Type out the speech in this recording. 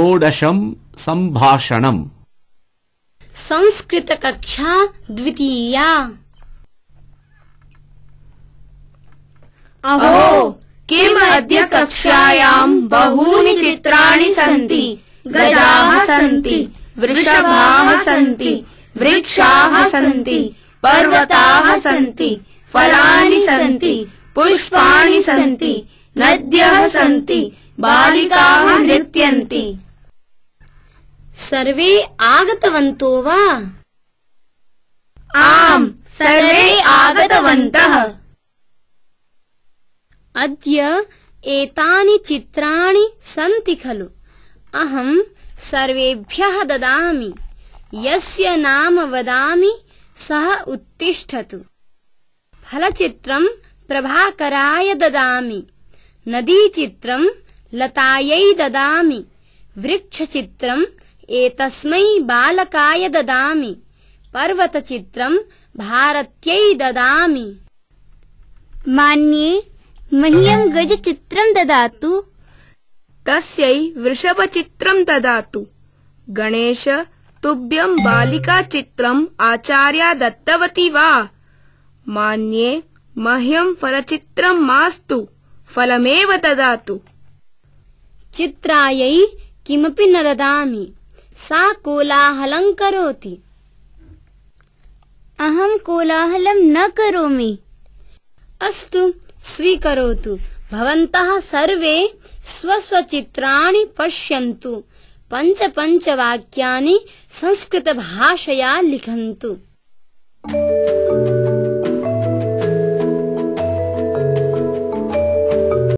सम्भाषणम् संस्कृतकक्षा द्वितीया अहो कक्षायाम् बहूनि चित्राणि सन्ति गजाः सन्ति वृषभाः सन्ति वृक्षाः सन्ति पर्वताः सन्ति फलानि सन्ति पुष्पाणि सन्ति नद्यः सन्ति बालिकाः नृत्यन्ति सर्वे आगतवन्तो वा आम् सर्वे आगतवन्तः अद्य एतानि चित्राणि सन्ति खलु अहम् सर्वेभ्यः ददामि यस्य नाम वदामि सः उत्तिष्ठतु फलचित्रम् प्रभाकराय ददामि नदीचित्रम् लतायै ददामि वृक्षचित्रम् एतस्मैकाय तस्यै वृषभचित्रणेश तुभ्यम् बालिकाचित्रम् आचार्या दत्तवती वा मान्ये मह्यम् फलचित्रम् मास्तु फलमेव ददातु चित्रायै किमपि न ददामि सा कोलाहलं कोलाहलं करोति न अस्तु स्वीकरोतु भवन्तः सर्वे स्वस्वचित्राणि पश्यन्तु पञ्च वाक्यानि संस्कृतभाषया लिखन्तु